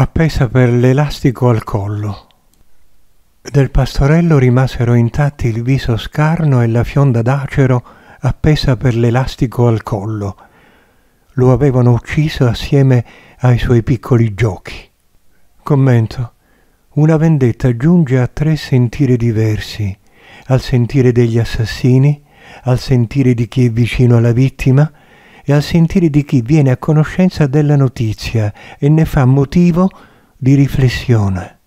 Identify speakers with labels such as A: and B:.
A: appesa per l'elastico al collo. Del pastorello rimasero intatti il viso scarno e la fionda d'acero appesa per l'elastico al collo. Lo avevano ucciso assieme ai suoi piccoli giochi. Commento. Una vendetta giunge a tre sentieri diversi, al sentire degli assassini, al sentire di chi è vicino alla vittima e al sentire di chi viene a conoscenza della notizia e ne fa motivo di riflessione.